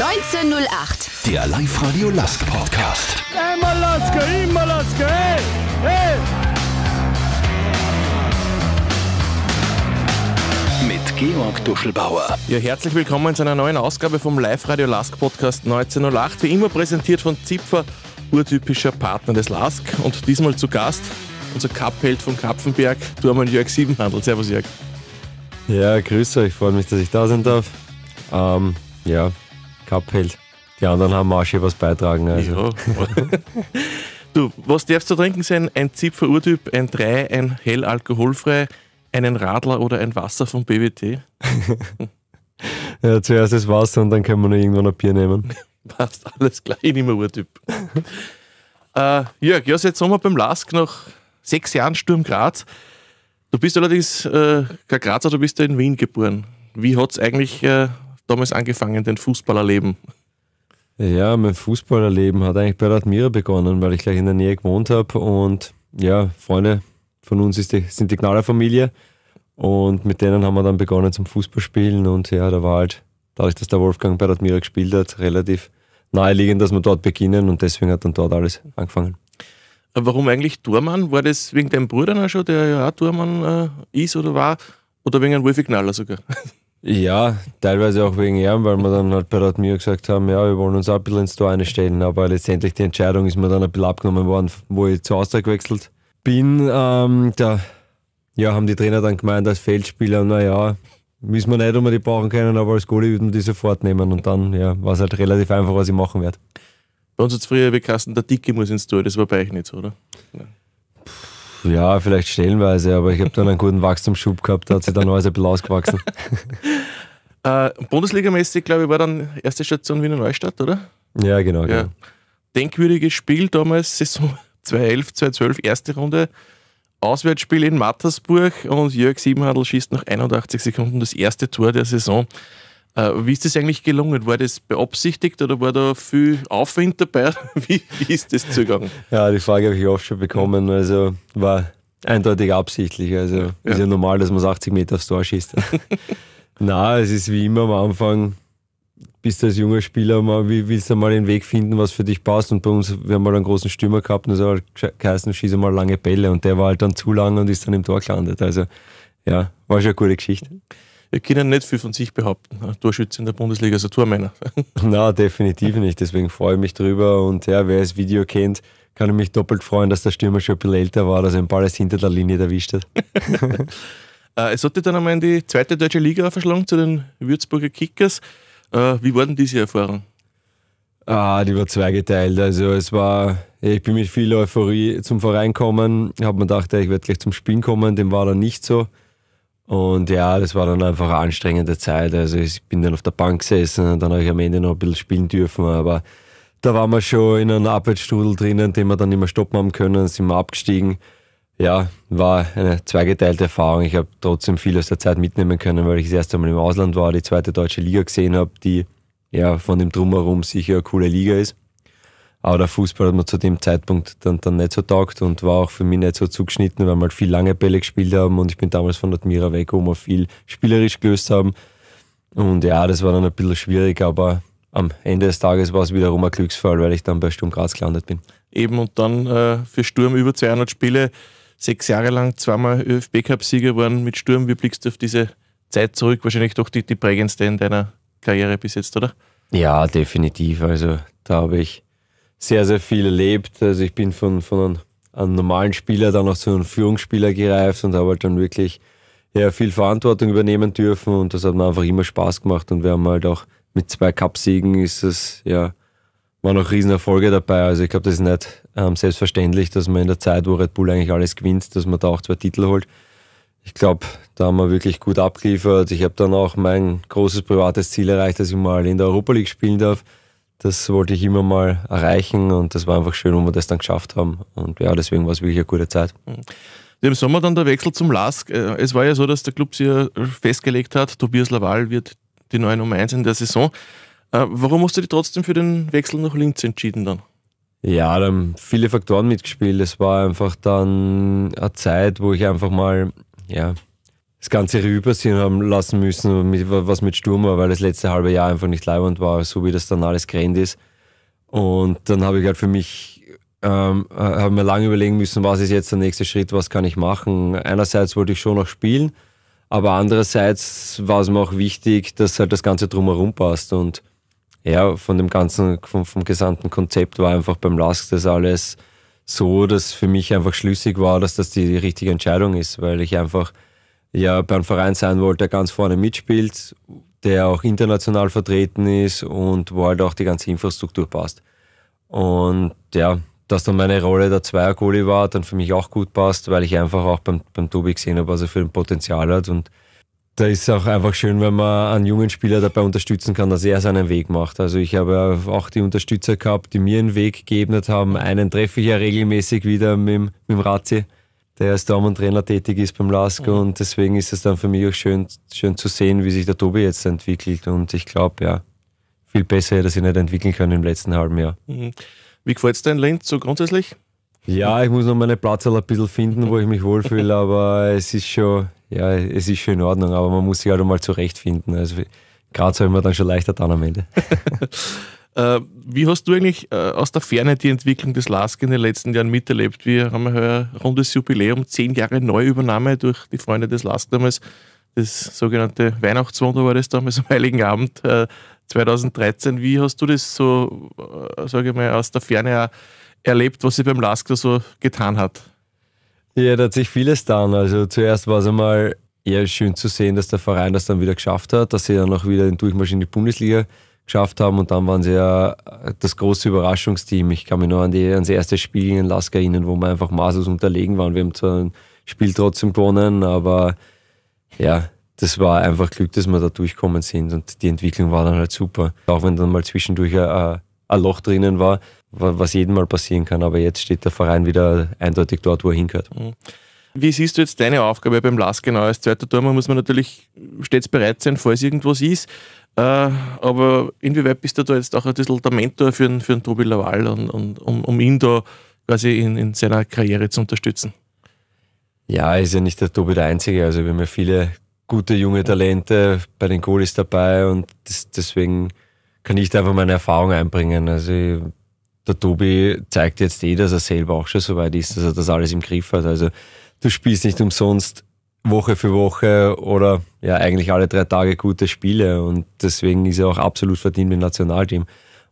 1908. Der Live-Radio Lask Podcast. Immer Lasker, immer Lasker, hey, hey. Mit Georg Duschelbauer. Ja, herzlich willkommen zu einer neuen Ausgabe vom Live-Radio Lask Podcast 1908. Wie immer präsentiert von Zipfer, urtypischer Partner des Lask. Und diesmal zu Gast unser Kapheld von Kapfenberg, Dormann Jörg Siebenhandel. Servus Jörg. Ja, grüße euch, freue mich, dass ich da sein darf. Ähm, ja, abhält. Die anderen haben auch schon was beitragen. Also. Ja. du, was darfst du trinken sein? Ein Zipfer Urtyp, ein 3, ein hell alkoholfrei, einen Radler oder ein Wasser vom BWT? ja, zuerst das Wasser und dann können wir noch irgendwann ein Bier nehmen. Passt, alles gleich, ich nehme Urtyp. äh, Jörg, ja, seit Sommer beim Lask nach sechs Jahren Sturm Graz. Du bist allerdings äh, kein Grazer, du bist ja in Wien geboren. Wie hat es eigentlich äh, damals angefangen, dein Fußballerleben? Ja, mein Fußballerleben hat eigentlich bei Radmira begonnen, weil ich gleich in der Nähe gewohnt habe. Und ja, Freunde von uns die, sind die Gnader Familie. Und mit denen haben wir dann begonnen zum Fußballspielen. Und ja, da war halt, dadurch, dass der Wolfgang bei Radmira gespielt hat, relativ naheliegend, dass wir dort beginnen. Und deswegen hat dann dort alles angefangen. Warum eigentlich Tormann? War das wegen deinem Bruder noch schon, der ja auch Tormann äh, ist oder war? Oder wegen einem Wolfi Knaller sogar? Ja, teilweise auch wegen ihm, weil wir dann halt bei Radmir gesagt haben, ja, wir wollen uns auch ein bisschen ins Tor einstellen. Aber letztendlich die Entscheidung ist mir dann ein bisschen abgenommen worden, wo ich zu Austria gewechselt bin. Ähm, da ja, haben die Trainer dann gemeint, als Feldspieler, naja, wissen wir nicht, ob wir die brauchen können, aber als Goalie würden wir die sofort nehmen. Und dann ja, war es halt relativ einfach, was ich machen werde. Bei uns hat es früher bekannt, der Dicke muss ins Tor, das war bei euch nicht so, oder? Ja. Ja, vielleicht stellenweise, aber ich habe dann einen guten Wachstumsschub gehabt, da hat sich dann alles ein bisschen ausgewachsen. äh, Bundesligamäßig, glaube ich, war dann erste Station Wiener Neustadt, oder? Ja, genau. Ja. Genau. Denkwürdiges Spiel damals, Saison 2011, 2012, erste Runde. Auswärtsspiel in Mattersburg und Jörg Siebenhandel schießt nach 81 Sekunden das erste Tor der Saison. Äh, wie ist das eigentlich gelungen? War das beabsichtigt oder war da viel Aufwind dabei? Wie, wie ist das zugegangen? Ja, die Frage habe ich oft schon bekommen. Also war eindeutig absichtlich. Also ja. ist ja normal, dass man 80 Meter aufs Tor schießt. Na, es ist wie immer am Anfang, bist du als junger Spieler, mal, willst du mal den Weg finden, was für dich passt. Und bei uns, wir haben mal einen großen Stürmer gehabt und es hat geheißen, schieße mal lange Bälle. Und der war halt dann zu lang und ist dann im Tor gelandet. Also ja, war schon eine gute Geschichte wir können nicht viel von sich behaupten. Torschütze in der Bundesliga also Tormänner. Na, definitiv nicht. Deswegen freue ich mich drüber. Und ja, wer das Video kennt, kann ich mich doppelt freuen, dass der Stürmer schon ein bisschen älter war, dass er ein Ball alles hinter der Linie erwischt hat. Äh, es hat dich dann einmal in die zweite deutsche Liga verschlungen zu den Würzburger Kickers. Äh, wie war denn diese Erfahrung? Ah, die war zweigeteilt. Also es war, ich bin mit viel Euphorie zum Verein gekommen, habe mir gedacht, ich werde gleich zum Spielen kommen, dem war dann nicht so. Und ja, das war dann einfach eine anstrengende Zeit. Also ich bin dann auf der Bank gesessen und dann habe ich am Ende noch ein bisschen spielen dürfen, aber da waren wir schon in einem Arbeitsstudel drinnen, den wir dann nicht mehr stoppen haben können, sind wir abgestiegen. Ja, war eine zweigeteilte Erfahrung. Ich habe trotzdem viel aus der Zeit mitnehmen können, weil ich das erste Mal im Ausland war, die zweite deutsche Liga gesehen habe, die ja von dem Drumherum sicher eine coole Liga ist. Aber der Fußball hat mir zu dem Zeitpunkt dann, dann nicht so taugt und war auch für mich nicht so zugeschnitten, weil wir halt viel lange Bälle gespielt haben und ich bin damals von Admira weg, wo wir viel spielerisch gelöst haben. Und ja, das war dann ein bisschen schwierig, aber am Ende des Tages war es wiederum ein Glücksfall, weil ich dann bei Sturm Graz gelandet bin. Eben und dann äh, für Sturm über 200 Spiele, sechs Jahre lang zweimal ÖFB-Cup-Sieger waren mit Sturm. Wie blickst du auf diese Zeit zurück? Wahrscheinlich doch die, die prägendste in deiner Karriere bis jetzt, oder? Ja, definitiv. Also da habe ich sehr, sehr viel erlebt. Also ich bin von, von einem, einem normalen Spieler dann auch zu einem Führungsspieler gereift und habe halt dann wirklich ja, viel Verantwortung übernehmen dürfen und das hat mir einfach immer Spaß gemacht und wir haben halt auch mit zwei Cupsiegen ist es, ja, waren auch Riesenerfolge dabei. Also ich glaube, das ist nicht ähm, selbstverständlich, dass man in der Zeit, wo Red Bull eigentlich alles gewinnt, dass man da auch zwei Titel holt. Ich glaube, da haben wir wirklich gut abgeliefert. Ich habe dann auch mein großes privates Ziel erreicht, dass ich mal in der Europa League spielen darf das wollte ich immer mal erreichen und das war einfach schön, wo wir das dann geschafft haben. Und ja, deswegen war es wirklich eine gute Zeit. Im Sommer dann der Wechsel zum LASK. Äh, es war ja so, dass der Club sich festgelegt hat, Tobias Laval wird die neue Nummer 1 in der Saison. Äh, warum hast du dich trotzdem für den Wechsel nach Linz entschieden dann? Ja, da haben viele Faktoren mitgespielt. Es war einfach dann eine Zeit, wo ich einfach mal ja, das ganze Revue passieren haben lassen müssen, was mit Sturm war, weil das letzte halbe Jahr einfach nicht leibend war, so wie das dann alles gerannt ist. Und dann habe ich halt für mich, ähm, äh, habe mir lange überlegen müssen, was ist jetzt der nächste Schritt, was kann ich machen. Einerseits wollte ich schon noch spielen, aber andererseits war es mir auch wichtig, dass halt das Ganze drumherum passt. Und ja, von dem ganzen, vom, vom gesamten Konzept war einfach beim Lask das alles so, dass für mich einfach schlüssig war, dass das die richtige Entscheidung ist, weil ich einfach ja beim Verein sein wollte, der ganz vorne mitspielt, der auch international vertreten ist und wo halt auch die ganze Infrastruktur passt. Und ja, dass dann meine Rolle der Zweiergoalie war, dann für mich auch gut passt, weil ich einfach auch beim, beim Tobi gesehen habe, was er für ein Potenzial hat. Und da ist es auch einfach schön, wenn man einen jungen Spieler dabei unterstützen kann, dass er seinen Weg macht. Also ich habe auch die Unterstützer gehabt, die mir einen Weg geebnet haben. Einen treffe ich ja regelmäßig wieder mit, mit dem Razzi der als Trainer tätig ist beim LASK mhm. und deswegen ist es dann für mich auch schön, schön zu sehen, wie sich der Tobi jetzt entwickelt und ich glaube, ja, viel besser hätte er sich nicht entwickeln können im letzten halben Jahr. Mhm. Wie gefällt es dir in Linz so grundsätzlich? Ja, ich muss noch meine Platz ein bisschen finden, wo ich mich wohlfühle, aber es ist schon, ja, es ist schon in Ordnung, aber man muss sich halt mal zurechtfinden. Also Graz ich mir dann schon leichter dann am Ende. Äh, wie hast du eigentlich äh, aus der Ferne die Entwicklung des LASK in den letzten Jahren miterlebt? Wir haben ja ein rundes Jubiläum, zehn Jahre Neuübernahme durch die Freunde des LASK damals. Das sogenannte Weihnachtswunder war das damals am Heiligen Abend 2013. Äh, wie hast du das so, sage ich mal, aus der Ferne auch erlebt, was sie beim LASK so getan hat? Ja, da hat sich vieles getan. Also zuerst war es einmal eher schön zu sehen, dass der Verein das dann wieder geschafft hat, dass sie dann auch wieder durchmarsch in die Bundesliga geschafft haben. Und dann waren sie ja äh, das große Überraschungsteam. Ich kann mich noch an, die, an das erste Spiel in Lasker erinnern, wo wir einfach maßlos unterlegen waren. Wir haben zwar ein Spiel trotzdem gewonnen, aber ja, das war einfach Glück, dass wir da durchkommen sind. Und die Entwicklung war dann halt super. Auch wenn dann mal zwischendurch ein, äh, ein Loch drinnen war, was jedem mal passieren kann. Aber jetzt steht der Verein wieder eindeutig dort, wo er hingehört. Mhm. Wie siehst du jetzt deine Aufgabe beim LAS genau? Als zweiter Turmer muss man natürlich stets bereit sein, falls irgendwas ist. Äh, aber inwieweit bist du da jetzt auch ein bisschen der Mentor für, den, für den Tobi Laval, und, und um, um, ihn da quasi in, in seiner Karriere zu unterstützen? Ja, ist ja nicht der Tobi der Einzige. Also wir haben ja viele gute junge Talente bei den Goalies dabei und das, deswegen kann ich da einfach meine Erfahrung einbringen. Also ich, der Tobi zeigt jetzt eh, dass er selber auch schon so weit ist, dass er das alles im Griff hat. Also du spielst nicht umsonst Woche für Woche oder ja eigentlich alle drei Tage gute Spiele und deswegen ist er auch absolut verdient im Nationalteam.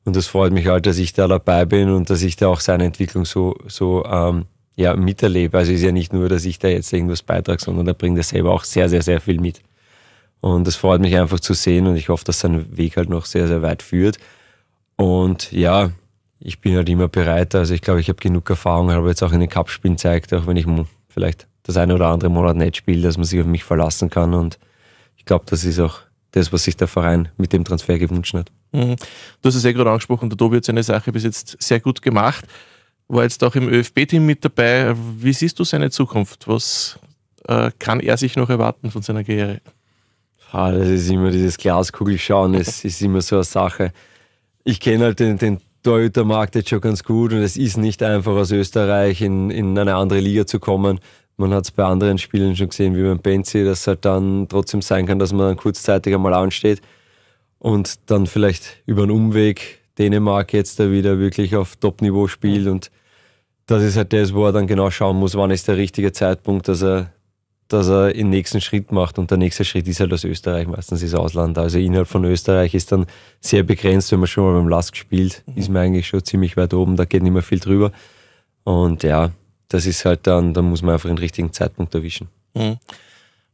Und das freut mich halt, dass ich da dabei bin und dass ich da auch seine Entwicklung so, so ähm, ja, miterlebe. Also ist ja nicht nur, dass ich da jetzt irgendwas beitrage, sondern er bringt er selber auch sehr, sehr, sehr viel mit. Und das freut mich einfach zu sehen und ich hoffe, dass sein Weg halt noch sehr, sehr weit führt. Und ja, ich bin halt immer bereit. Also ich glaube, ich habe genug Erfahrung, habe jetzt auch in den Cup-Spielen gezeigt, auch wenn ich vielleicht das eine oder andere Monat nicht spiele, dass man sich auf mich verlassen kann. Und ich glaube, das ist auch das, was sich der Verein mit dem Transfer gewünscht hat. Mhm. Du hast es ja eh gerade angesprochen, der Tobi hat seine Sache bis jetzt sehr gut gemacht, war jetzt auch im ÖFB-Team mit dabei. Wie siehst du seine Zukunft? Was äh, kann er sich noch erwarten von seiner Karriere? Ah, das ist immer dieses Glaskugelschauen, es ist immer so eine Sache. Ich kenne halt den, den Torhütermarkt jetzt schon ganz gut und es ist nicht einfach aus Österreich in, in eine andere Liga zu kommen. Man hat es bei anderen Spielen schon gesehen, wie beim Benzi, dass es halt dann trotzdem sein kann, dass man dann kurzzeitig einmal ansteht und dann vielleicht über einen Umweg Dänemark jetzt da wieder wirklich auf Top-Niveau spielt und das ist halt das, wo er dann genau schauen muss, wann ist der richtige Zeitpunkt, dass er dass er den nächsten Schritt macht. Und der nächste Schritt ist halt aus Österreich, meistens ist Ausland. Also innerhalb von Österreich ist dann sehr begrenzt, wenn man schon mal beim Lask spielt, mhm. ist man eigentlich schon ziemlich weit oben, da geht nicht mehr viel drüber. Und ja, das ist halt dann, da muss man einfach den richtigen Zeitpunkt erwischen. Mhm.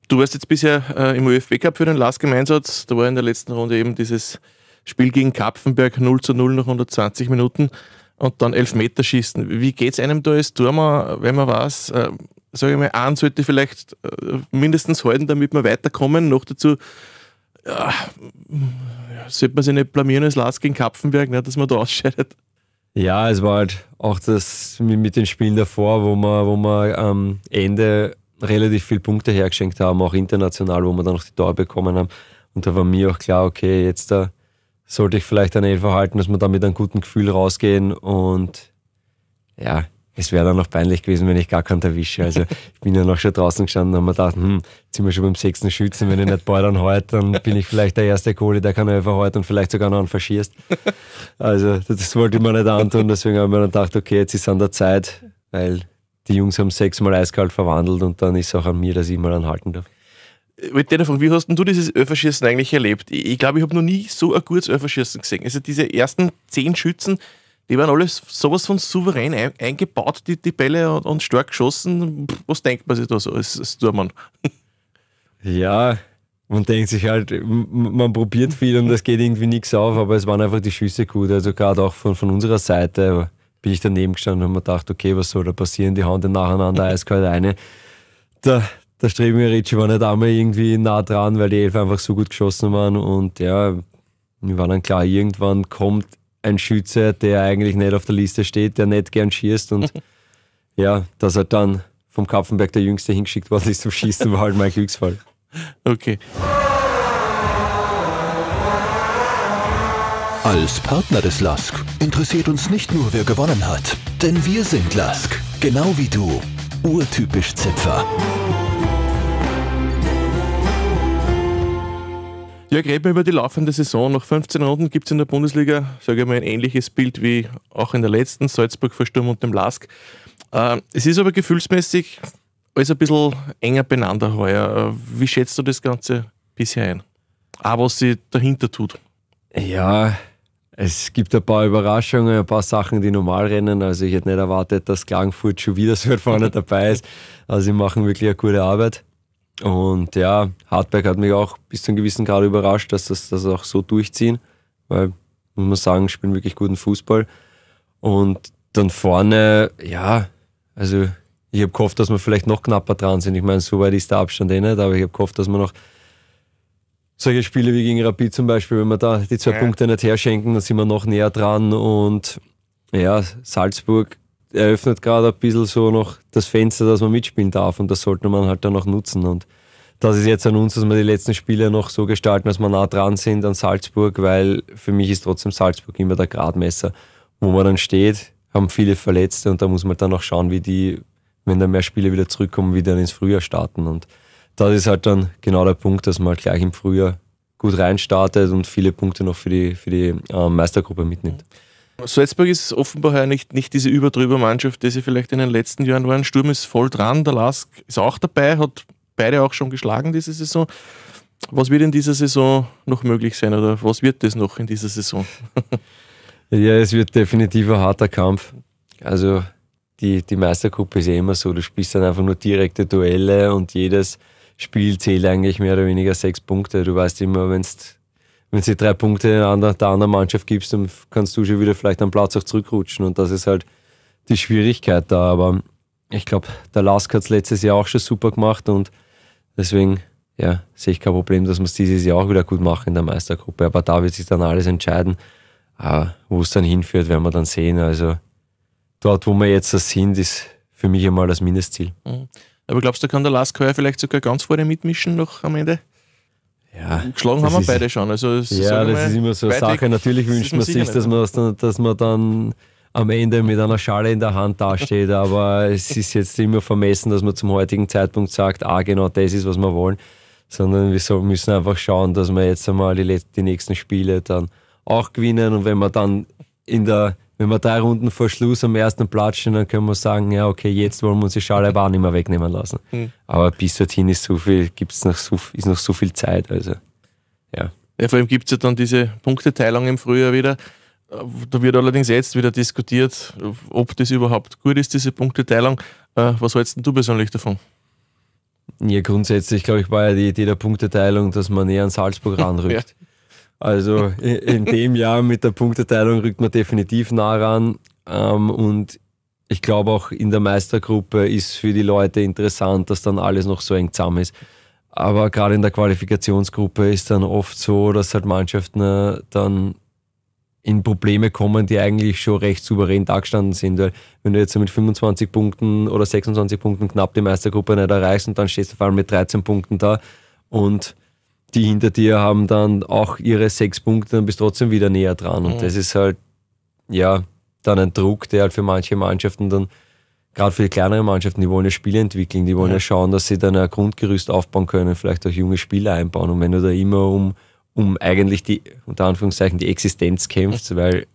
Du warst jetzt bisher äh, im UFB Cup für den Lask im Einsatz. Da war in der letzten Runde eben dieses Spiel gegen Kapfenberg 0 zu 0 nach 120 Minuten und dann Elfmeterschießen. Wie geht es einem da als Turmer, wenn man weiß, äh, sage ich mal, einen sollte vielleicht äh, mindestens halten, damit wir weiterkommen. Noch dazu ja, sollte man sich nicht blamieren als Lars gegen Kapfenberg, ne, dass man da ausscheidet. Ja, es war halt auch das mit den Spielen davor, wo wir, wo wir am Ende relativ viele Punkte hergeschenkt haben, auch international, wo wir dann noch die Tore bekommen haben. Und da war mir auch klar, okay, jetzt da äh, sollte ich vielleicht eine Elf halten, dass wir da mit einem guten Gefühl rausgehen und ja, es wäre dann noch peinlich gewesen, wenn ich gar keinen erwische. Also ich bin ja noch schon draußen gestanden und habe mir gedacht, hm, jetzt sind wir schon beim sechsten Schützen, wenn ich nicht bordern heute, halt, dann bin ich vielleicht der erste Kohle, der kann einfach heute halt und vielleicht sogar noch einen verschießt. Also das wollte ich mir nicht antun, deswegen habe ich mir dann gedacht, okay, jetzt ist es an der Zeit, weil die Jungs haben sechsmal eiskalt verwandelt und dann ist es auch an mir, dass ich mal anhalten darf wollte dich fragen, wie hast denn du dieses Öferschießen eigentlich erlebt? Ich glaube, ich habe noch nie so ein gutes Öferschießen gesehen. Also diese ersten zehn Schützen, die waren alles sowas von souverän ein, eingebaut, die, die Bälle und, und, stark geschossen. Was denkt man sich da so als, als Tormann? Ja, man denkt sich halt, man probiert viel und das geht irgendwie nichts auf, aber es waren einfach die Schüsse gut. Also gerade auch von, von unserer Seite bin ich daneben gestanden und habe mir gedacht, okay, was soll da passieren? Die hauen den nacheinander eiskalt eine. Da, der Strebimiric war nicht einmal irgendwie nah dran, weil die Elf einfach so gut geschossen waren. Und ja, mir war dann klar, irgendwann kommt ein Schütze, der eigentlich nicht auf der Liste steht, der nicht gern schießt. Und ja, dass er dann vom Kapfenberg der Jüngste hingeschickt worden ist zum Schießen, war halt mein Glücksfall. Okay. Als Partner des LASK interessiert uns nicht nur, wer gewonnen hat, denn wir sind LASK, genau wie du, urtypisch Zipfer. Ja, reden wir über die laufende Saison. Nach 15 Runden gibt es in der Bundesliga, sage ich mal, ein ähnliches Bild wie auch in der letzten, Salzburg vor Sturm und dem Lask. Äh, es ist aber gefühlsmäßig alles ein bisschen enger beieinander heuer. Äh, wie schätzt du das Ganze bisher ein? Auch was sie dahinter tut. Ja, es gibt ein paar Überraschungen, ein paar Sachen, die normal rennen. Also ich hätte nicht erwartet, dass Klagenfurt schon wieder so weit vorne dabei ist. Also sie machen wirklich eine gute Arbeit. Und ja, Hartberg hat mich auch bis zu einem gewissen Grad überrascht, dass das, das auch so durchziehen, weil, muss man sagen, spielen wirklich guten Fußball. Und dann vorne, ja, also ich habe gehofft, dass wir vielleicht noch knapper dran sind. Ich meine, so weit ist der Abstand eh nicht, aber ich habe gehofft, dass wir noch solche Spiele wie gegen Rapid zum Beispiel, wenn wir da die zwei ja. Punkte nicht herschenken, dann sind wir noch näher dran. Und ja, Salzburg eröffnet gerade ein bisschen so noch das Fenster, dass man mitspielen darf und das sollte man halt dann auch nutzen. Und das ist jetzt an uns, dass wir die letzten Spiele noch so gestalten, dass wir nah dran sind an Salzburg, weil für mich ist trotzdem Salzburg immer der Gradmesser, wo man dann steht, haben viele Verletzte und da muss man dann auch schauen, wie die, wenn dann mehr Spiele wieder zurückkommen, wie dann ins Frühjahr starten. Und das ist halt dann genau der Punkt, dass man halt gleich im Frühjahr gut reinstartet und viele Punkte noch für die, für die äh, Meistergruppe mitnimmt. Mhm. Salzburg ist offenbar ja nicht, nicht diese übertrüber Mannschaft, die sie vielleicht in den letzten Jahren waren. Sturm ist voll dran, der Lask ist auch dabei, hat beide auch schon geschlagen diese Saison. Was wird in dieser Saison noch möglich sein oder was wird das noch in dieser Saison? ja, es wird definitiv ein harter Kampf. Also die, die Meistergruppe ist ja immer so, du spielst dann einfach nur direkte Duelle und jedes Spiel zählt eigentlich mehr oder weniger sechs Punkte. Du weißt immer, wenn es wenn du drei Punkte der anderen Mannschaft gibst, dann kannst du schon wieder vielleicht am Platz auch zurückrutschen. Und das ist halt die Schwierigkeit da. Aber ich glaube, der Lask hat es letztes Jahr auch schon super gemacht und deswegen ja, sehe ich kein Problem, dass wir es dieses Jahr auch wieder gut machen in der Meistergruppe. Aber da wird sich dann alles entscheiden, äh, wo es dann hinführt, werden wir dann sehen. Also dort, wo wir jetzt sind, ist für mich einmal das Mindestziel. Mhm. Aber glaubst du, kann der Lask heuer vielleicht sogar ganz vorne mitmischen noch am Ende? Ja, geschlagen haben wir ist, beide schon. Also ja, das ist immer so eine Sache. Natürlich wünscht man sich, dass man, dann, dass man dann am Ende mit einer Schale in der Hand dasteht, aber es ist jetzt immer vermessen, dass man zum heutigen Zeitpunkt sagt, ah, genau das ist, was wir wollen, sondern wir müssen einfach schauen, dass wir jetzt einmal die, letzten, die nächsten Spiele dann auch gewinnen und wenn wir dann in der wenn wir drei Runden vor Schluss am ersten Platz stehen, dann können wir sagen, ja, okay, jetzt wollen wir uns die auch nicht mehr wegnehmen lassen. Mhm. Aber bis dorthin ist so viel, gibt's noch so, ist noch so viel Zeit. Also, ja. ja vor allem gibt es ja dann diese Punkteteilung im Frühjahr wieder. Da wird allerdings jetzt wieder diskutiert, ob das überhaupt gut ist, diese Punkteteilung. Äh, was hältst du persönlich davon? Ja, grundsätzlich, glaube ich, war ja die Idee der Punkteteilung, dass man eher an Salzburg ranrückt. ja. Also in, in dem Jahr mit der Punkteteilung rückt man definitiv nah ran. Ähm, und ich glaube auch in der Meistergruppe ist für die Leute interessant, dass dann alles noch so eng zusammen ist. Aber gerade in der Qualifikationsgruppe ist dann oft so, dass halt Mannschaften äh, dann in Probleme kommen, die eigentlich schon recht souverän dargestanden sind. Weil wenn du jetzt mit 25 Punkten oder 26 Punkten knapp die Meistergruppe nicht erreichst und dann stehst du vor allem mit 13 Punkten da und die hinter dir haben dann auch ihre sechs Punkte und bist trotzdem wieder näher dran. Und mhm. das ist halt, ja, dann ein Druck, der halt für manche Mannschaften dann, gerade für die kleineren Mannschaften, die wollen ja Spiele entwickeln, die wollen ja, ja schauen, dass sie dann ein Grundgerüst aufbauen können, vielleicht auch junge Spieler einbauen. Und wenn du da immer um, um eigentlich die, unter Anführungszeichen, die Existenz kämpfst, mhm. weil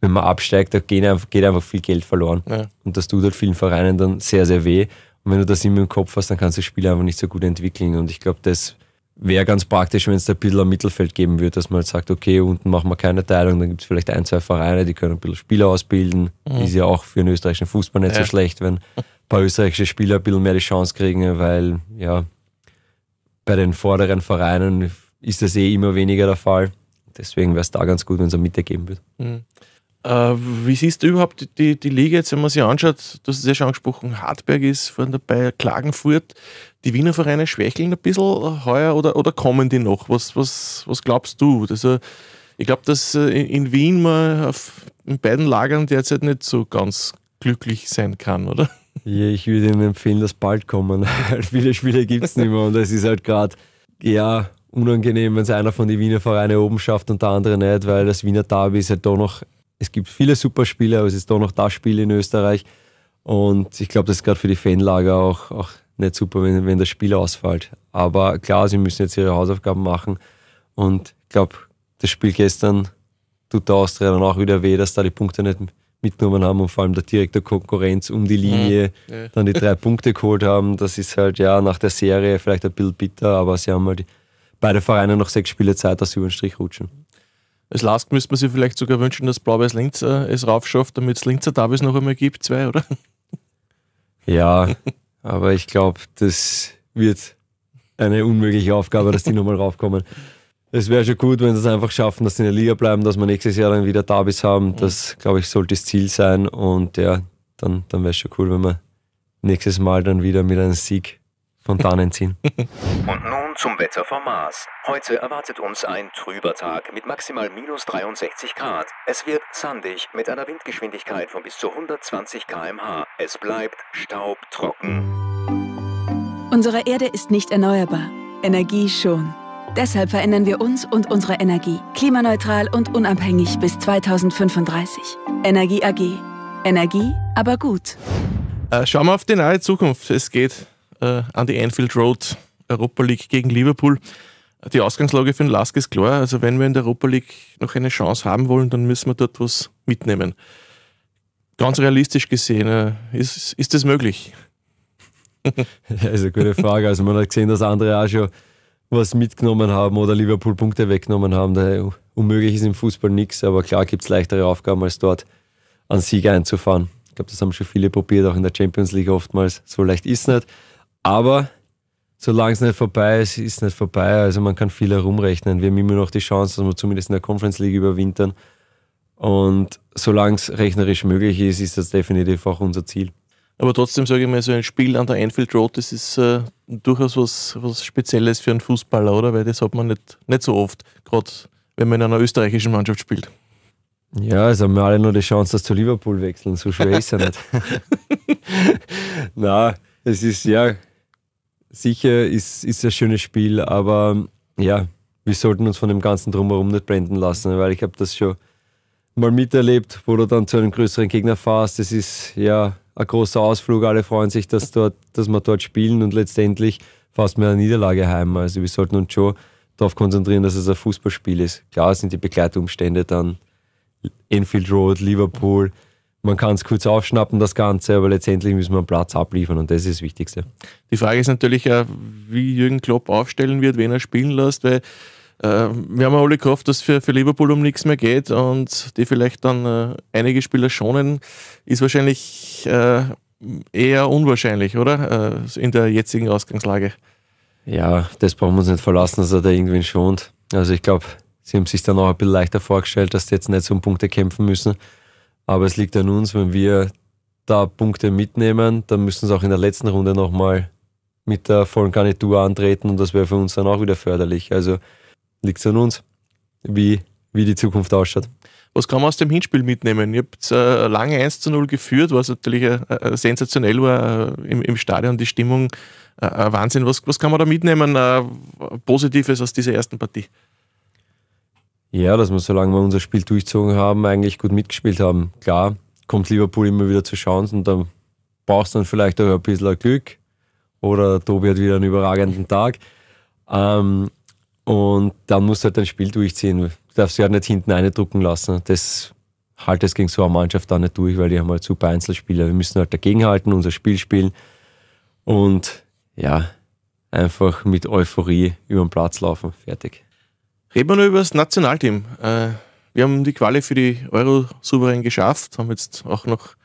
wenn man absteigt, da geht einfach, geht einfach viel Geld verloren. Ja. Und das tut halt vielen Vereinen dann sehr, sehr weh. Und wenn du das immer im Kopf hast, dann kannst du das Spiel einfach nicht so gut entwickeln. Und ich glaube, das wäre ganz praktisch, wenn es ein bisschen ein Mittelfeld geben würde, dass man halt sagt, okay, unten machen wir keine Teilung, dann gibt es vielleicht ein, zwei Vereine, die können ein bisschen Spieler ausbilden. Mhm. Ist ja auch für den österreichischen Fußball nicht ja. so schlecht, wenn ein paar österreichische Spieler ein bisschen mehr die Chance kriegen, weil ja, bei den vorderen Vereinen ist das eh immer weniger der Fall. Deswegen wäre es da ganz gut, wenn es eine Mitte geben würde. Mhm. Äh, wie siehst du überhaupt die, die, die Liga jetzt, wenn man sich anschaut? Du hast es ja schon angesprochen, Hartberg ist vorhin dabei, Klagenfurt die Wiener Vereine schwächeln ein bisschen heuer oder, oder kommen die noch? Was, was, was glaubst du? Also, ich glaube, dass äh, in Wien man auf, in beiden Lagern derzeit nicht so ganz glücklich sein kann, oder? Ja, ich würde Ihnen empfehlen, dass bald kommen. Viele Spiele gibt es nicht mehr und es ist halt gerade, ja, unangenehm, wenn es einer von den Wiener Vereinen oben schafft und der andere nicht, weil das Wiener Derby ist halt da noch, es gibt viele Superspiele, aber es ist da noch das Spiel in Österreich. Und ich glaube, das ist gerade für die Fanlager auch, auch nicht super, wenn, wenn der Spieler ausfällt. Aber klar, sie müssen jetzt ihre Hausaufgaben machen. Und ich glaube, das Spiel gestern tut der Austria dann auch wieder weh, dass da die Punkte nicht mitgenommen haben und vor allem der direkte Konkurrenz um die Linie mhm. dann die drei Punkte geholt haben. Das ist halt ja nach der Serie vielleicht ein bisschen bitter, aber sie haben halt beide Vereine noch sechs Spiele Zeit, dass sie über den Strich rutschen. Als Last müsste man sich vielleicht sogar wünschen, dass Blau-Weiß Linz äh, es raufschafft, damit es Linzer Davis noch einmal gibt, zwei, oder? Ja, Aber ich glaube, das wird eine unmögliche Aufgabe, dass die nochmal raufkommen. Es wäre schon gut, wenn sie es einfach schaffen, dass sie in der Liga bleiben, dass wir nächstes Jahr dann wieder Davis haben. Das, glaube ich, sollte das Ziel sein. Und ja, dann, dann wäre es schon cool, wenn wir nächstes Mal dann wieder mit einem Sieg Fontanen ziehen. Und nun zum Wetter vom Mars. Heute erwartet uns ein trüber Tag mit maximal minus 63 Grad. Es wird sandig mit einer Windgeschwindigkeit von bis zu 120 km/h. Es bleibt staubtrocken. Unsere Erde ist nicht erneuerbar. Energie schon. Deshalb verändern wir uns und unsere Energie. Klimaneutral und unabhängig bis 2035. Energie AG. Energie, aber gut. Äh, schauen wir auf die nahe Zukunft. Es geht äh, an die Anfield Road, Europa League gegen Liverpool. Die Ausgangslage für den Lask ist klar. Also wenn wir in der Europa League noch eine Chance haben wollen, dann müssen wir dort was mitnehmen. Ganz realistisch gesehen, äh, ist, ist das möglich? das ist eine gute Frage. Also man hat gesehen, dass andere auch schon was mitgenommen haben oder Liverpool Punkte weggenommen haben. Daher unmöglich ist im Fußball nichts, aber klar gibt es leichtere Aufgaben, als dort an Sieg einzufahren. Ich glaube, das haben schon viele probiert, auch in der Champions League oftmals. So leicht ist es nicht. Aber solange es nicht vorbei ist, ist es nicht vorbei. Also man kann viel herumrechnen. Wir haben immer noch die Chance, dass wir zumindest in der Conference League überwintern. Und solange es rechnerisch möglich ist, ist das definitiv auch unser Ziel. Aber trotzdem sage ich mal, so ein Spiel an der Anfield Road, das ist äh, durchaus was, was Spezielles für einen Fußballer, oder? Weil das hat man nicht, nicht so oft, gerade wenn man in einer österreichischen Mannschaft spielt. Ja, also haben wir alle nur die Chance, dass zu Liverpool wechseln, so schwer ist er nicht. Nein, es ist ja sicher ist, ist ein schönes Spiel, aber ja, wir sollten uns von dem ganzen Drumherum nicht blenden lassen, weil ich habe das schon mal miterlebt, wo du dann zu einem größeren Gegner fährst. Das ist ja ein großer Ausflug. Alle freuen sich, dass, dort, dass wir dort spielen und letztendlich fast mit eine Niederlage heim. Also wir sollten uns schon darauf konzentrieren, dass es ein Fußballspiel ist. Klar sind die Begleitumstände dann Enfield Road, Liverpool, man kann es kurz aufschnappen, das Ganze, aber letztendlich müssen wir einen Platz abliefern und das ist das Wichtigste. Die Frage ist natürlich auch, wie Jürgen Klopp aufstellen wird, wen er spielen lässt, weil äh, wir haben alle gehofft, dass für, für Liverpool um nichts mehr geht und die vielleicht dann äh, einige Spieler schonen, ist wahrscheinlich äh, eher unwahrscheinlich, oder? Äh, in der jetzigen Ausgangslage. Ja, das brauchen wir uns nicht verlassen, dass er da irgendwen schont. Also ich glaube, sie haben sich dann auch ein bisschen leichter vorgestellt, dass sie jetzt nicht so um Punkte kämpfen müssen. Aber es liegt an uns, wenn wir da Punkte mitnehmen, dann müssen sie auch in der letzten Runde nochmal mit der vollen Garnitur antreten und das wäre für uns dann auch wieder förderlich. Also liegt es an uns, wie, wie die Zukunft ausschaut. Was kann man aus dem Hinspiel mitnehmen? Ihr habt äh, lange 1 zu 0 geführt, was natürlich äh, äh, sensationell war im, im, Stadion, die Stimmung Wahnsinn. Was, was kann man da mitnehmen, Positives aus dieser ersten Partie? Ja, dass wir, solange wir unser Spiel durchzogen haben, eigentlich gut mitgespielt haben. Klar, kommt Liverpool immer wieder zu Chancen, dann brauchst du dann vielleicht auch ein bisschen Glück oder Tobi hat wieder einen überragenden Tag. Ähm, und dann musst du halt dein Spiel durchziehen. Du darfst ja halt nicht hinten eindrucken lassen. Das halt es gegen so eine Mannschaft dann nicht durch, weil die haben halt super Einzelspieler. Wir müssen halt dagegenhalten, unser Spiel spielen und ja, einfach mit Euphorie über den Platz laufen. Fertig. Reden wir nur über das Nationalteam. Äh, wir haben die Quali für die Euro souverän geschafft, haben jetzt auch noch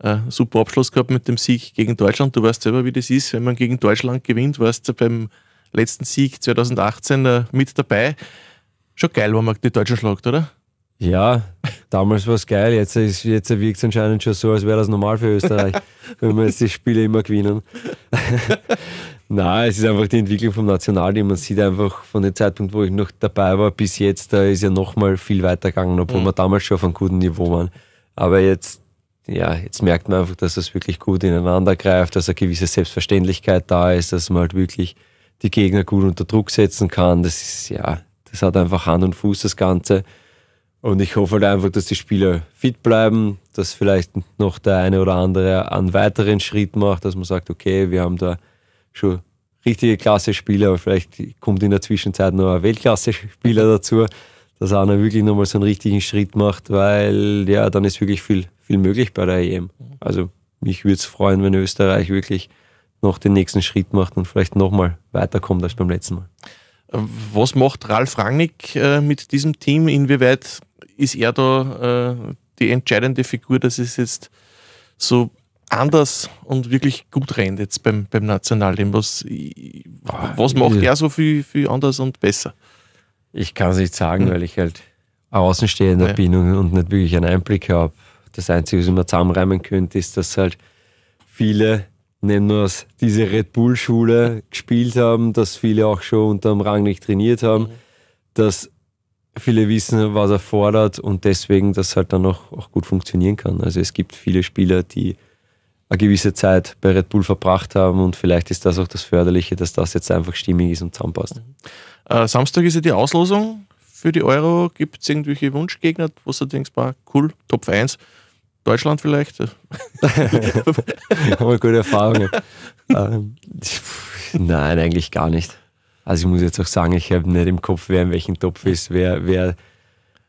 äh, super Abschluss gehabt mit dem Sieg gegen Deutschland. Du weißt selber, wie das ist, wenn man gegen Deutschland gewinnt, warst du beim letzten Sieg 2018 äh, mit dabei. Schon geil, wenn man die Deutschen schlagt, oder? Ja, damals war es geil, jetzt, jetzt wirkt es anscheinend schon so, als wäre das normal für Österreich, wenn wir jetzt die Spiele immer gewinnen. Nein, es ist einfach die Entwicklung vom National, die Man sieht einfach von dem Zeitpunkt, wo ich noch dabei war, bis jetzt, da ist ja nochmal viel weiter gegangen, obwohl mhm. wir damals schon auf einem guten Niveau waren. Aber jetzt, ja, jetzt merkt man einfach, dass das wirklich gut ineinander greift, dass eine gewisse Selbstverständlichkeit da ist, dass man halt wirklich die Gegner gut unter Druck setzen kann. Das ist, ja, das hat einfach Hand und Fuß, das Ganze. Und ich hoffe halt einfach, dass die Spieler fit bleiben, dass vielleicht noch der eine oder andere einen weiteren Schritt macht, dass man sagt, okay, wir haben da schon richtige Klasse-Spieler, aber vielleicht kommt in der Zwischenzeit noch ein Weltklasse-Spieler dazu, dass einer wirklich nochmal so einen richtigen Schritt macht, weil ja, dann ist wirklich viel, viel möglich bei der EM. Also mich würde es freuen, wenn Österreich wirklich noch den nächsten Schritt macht und vielleicht nochmal weiterkommt als beim letzten Mal. Was macht Ralf Rangnick äh, mit diesem Team? Inwieweit ist er da äh, die entscheidende Figur, dass es jetzt so anders und wirklich gut rennt jetzt beim, beim Nationalteam? Was, was macht er so viel, viel anders und besser? Ich kann es nicht sagen, hm. weil ich halt Außenstehender ja. bin und, und, nicht wirklich einen Einblick habe. Das Einzige, was ich mir zusammenreimen könnte, ist, dass halt viele nicht nur diese Red Bull-Schule gespielt haben, dass viele auch schon unter dem Rang nicht trainiert haben, mhm. dass viele wissen, was er fordert und deswegen das halt dann auch, auch gut funktionieren kann. Also es gibt viele Spieler, die eine gewisse Zeit bei Red Bull verbracht haben und vielleicht ist das auch das Förderliche, dass das jetzt einfach stimmig ist und zusammenpasst. Mhm. Äh, Samstag ist ja die Auslosung für die Euro. Gibt es irgendwelche Wunschgegner, wo du denkst, war cool, Top 1, Deutschland vielleicht. Haben gute Erfahrungen. Ähm, nein, eigentlich gar nicht. Also ich muss jetzt auch sagen, ich habe nicht im Kopf, wer in welchem Topf ist, wer, wer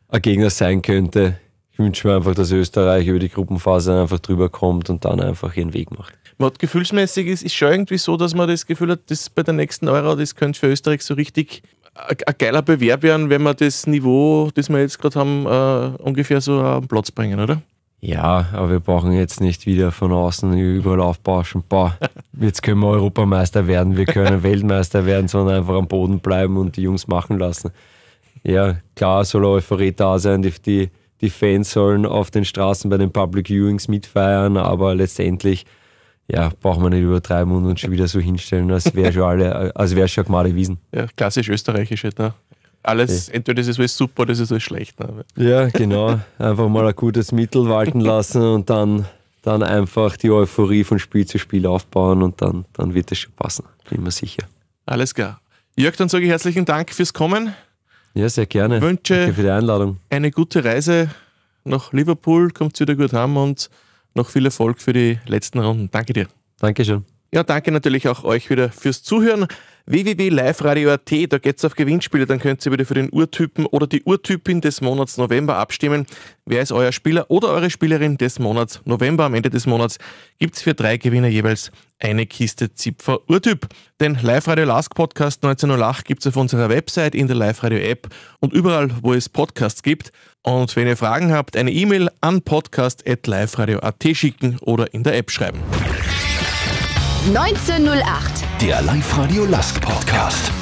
ein Gegner sein könnte. Ich wünsche mir einfach, dass Österreich über die Gruppenphase einfach drüber kommt und dann einfach ihren Weg macht. Man hat gefühlsmäßig, es ist schon irgendwie so, dass man das Gefühl hat, dass bei der nächsten Euro, das könnte für Österreich so richtig ein geiler Bewerb werden, wenn wir das Niveau, das wir jetzt gerade haben, äh, ungefähr so am Platz bringen, oder? Ja, aber wir brauchen jetzt nicht wieder von außen überall aufbauschen, boah, jetzt können wir Europameister werden, wir können Weltmeister werden, sondern einfach am Boden bleiben und die Jungs machen lassen. Ja, klar soll Euphorie da sein, die, die, die Fans sollen auf den Straßen bei den Public Viewings mitfeiern, aber letztendlich ja, braucht man nicht übertreiben und uns schon wieder so hinstellen, als wäre schon alle, schon Gmade Wiesen. Ja, klassisch österreichische halt, ne? da alles, ja. entweder das ist alles super oder das ist alles schlecht. Ne? Ja, genau. Einfach mal ein gutes Mittel walten lassen und dann, dann einfach die Euphorie von Spiel zu Spiel aufbauen und dann, dann wird es schon passen. Bin mir sicher. Alles klar. Jörg, dann sage ich herzlichen Dank fürs Kommen. Ja, sehr gerne. Ich wünsche Danke für die Einladung. Eine gute Reise nach Liverpool, kommt wieder gut heim und noch viel Erfolg für die letzten Runden. Danke dir. Dankeschön. Ja, danke natürlich auch euch wieder fürs Zuhören www.liveradio.at, da geht es auf Gewinnspiele, dann könnt ihr wieder für den Urtypen oder die Urtypin des Monats November abstimmen. Wer ist euer Spieler oder eure Spielerin des Monats November? Am Ende des Monats gibt es für drei Gewinner jeweils eine Kiste Zipfer Urtyp. Den Live-Radio Lask Podcast 1908 gibt es auf unserer Website, in der Live-Radio-App und überall, wo es Podcasts gibt. Und wenn ihr Fragen habt, eine E-Mail an podcast.liveradio.at schicken oder in der App schreiben. 1908 der Live-Radio Lask Podcast.